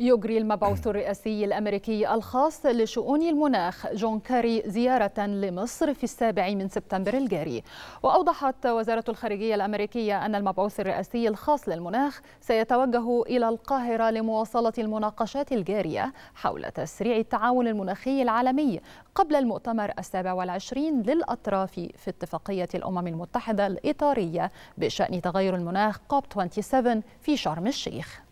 يجري المبعوث الرئاسي الأمريكي الخاص لشؤون المناخ جون كاري زيارة لمصر في السابع من سبتمبر الجاري وأوضحت وزارة الخارجية الأمريكية أن المبعوث الرئاسي الخاص للمناخ سيتوجه إلى القاهرة لمواصلة المناقشات الجارية حول تسريع التعاون المناخي العالمي قبل المؤتمر السابع والعشرين للأطراف في اتفاقية الأمم المتحدة الإطارية بشأن تغير المناخ كوب 27 في شرم الشيخ